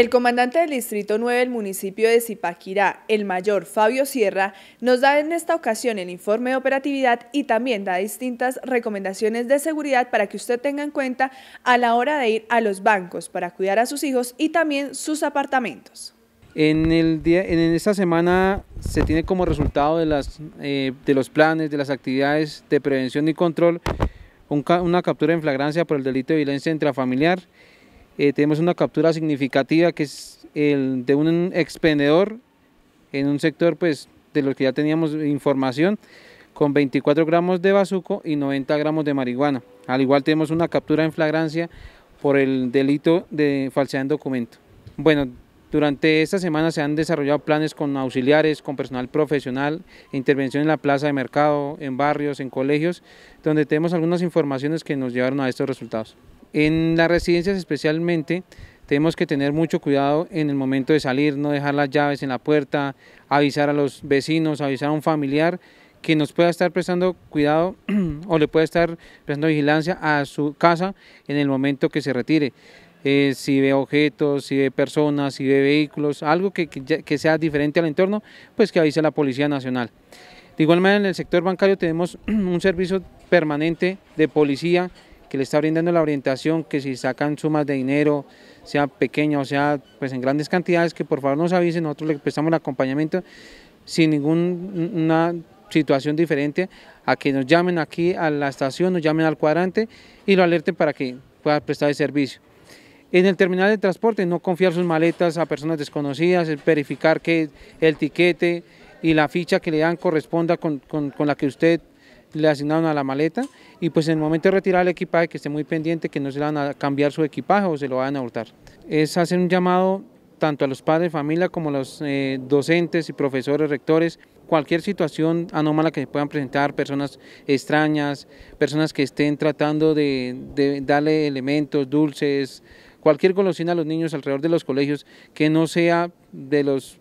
El comandante del Distrito 9 del municipio de Zipaquirá, el mayor Fabio Sierra, nos da en esta ocasión el informe de operatividad y también da distintas recomendaciones de seguridad para que usted tenga en cuenta a la hora de ir a los bancos para cuidar a sus hijos y también sus apartamentos. En, esta semana se tiene como resultado eh, de, los planes, de las actividades de prevención y control, una captura en flagrancia por el delito de violencia intrafamiliar, eh, tenemos una captura significativa que es el de un expendedor en un sector pues de los que ya teníamos información con 24 gramos de bazuco y 90 gramos de marihuana. Al igual tenemos una captura en flagrancia por el delito de falsedad en documento. Bueno, durante esta semana se han desarrollado planes con auxiliares, con personal profesional, intervención en la plaza de mercado, en barrios, en colegios, donde tenemos algunas informaciones que nos llevaron a estos resultados. En las residencias especialmente tenemos que tener mucho cuidado en el momento de salir, no dejar las llaves en la puerta, avisar a los vecinos, avisar a un familiar que nos pueda estar prestando cuidado o le pueda estar prestando vigilancia a su casa en el momento que se retire. Eh, si ve objetos, si ve personas, si ve vehículos, algo que, sea diferente al entorno, pues que avise a la Policía Nacional. De igual manera, en el sector bancario tenemos un servicio permanente de policía que le está brindando la orientación, que si sacan sumas de dinero, sea pequeña o sea pues en grandes cantidades, que por favor nos avisen, nosotros le prestamos el acompañamiento sin ninguna situación diferente a que nos llamen aquí a la estación, nos llamen al cuadrante y lo alerten para que pueda prestar el servicio. En el terminal de transporte, no confiar sus maletas a personas desconocidas, verificar que el tiquete y la ficha que le dan corresponda con, con la que usted le asignaron a la maleta y pues en el momento de retirar el equipaje que esté muy pendiente que no se le van a cambiar su equipaje o se lo vayan a hurtar. Es hacer un llamado tanto a los padres de familia como a los eh, docentes y profesores, rectores, cualquier situación anómala que se puedan presentar, personas extrañas, personas que estén tratando de, darle elementos, dulces, cualquier golosina a los niños alrededor de los colegios que no sea de los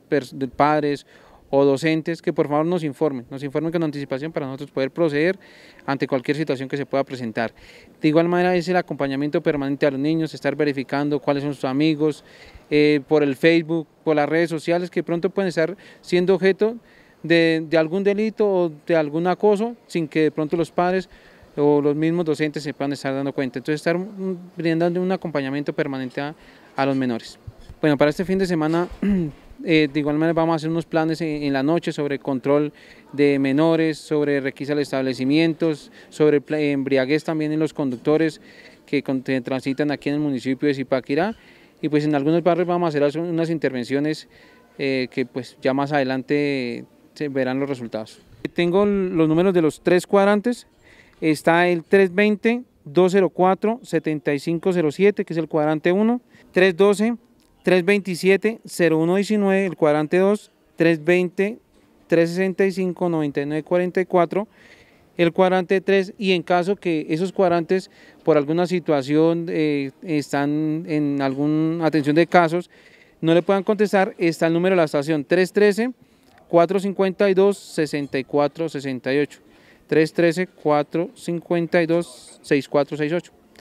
padres o docentes que por favor nos informen, nos informen con anticipación para nosotros poder proceder ante cualquier situación que se pueda presentar. De igual manera es el acompañamiento permanente a los niños, estar verificando cuáles son sus amigos, eh, por el Facebook, por las redes sociales que pronto pueden estar siendo objeto de, algún delito o de algún acoso sin que de pronto los padres o los mismos docentes se puedan estar dando cuenta. Entonces estar mm, brindando un acompañamiento permanente a los menores. Bueno, para este fin de semana Eh, de igual manera vamos a hacer unos planes en, la noche sobre control de menores, sobre requisa de establecimientos, sobre embriaguez también en los conductores que transitan aquí en el municipio de Zipaquirá. Y pues en algunos barrios vamos a hacer unas intervenciones eh, que pues ya más adelante se verán los resultados. Tengo los números de los tres cuadrantes. Está el 320, 204, 7507, que es el cuadrante 1, 312, 327-0119, el cuadrante 2, 320-365-9944, el cuadrante 3 y en caso que esos cuadrantes por alguna situación eh, están en alguna atención de casos, no le puedan contestar, está el número de la estación 313. 452-6468. 313-452-6468.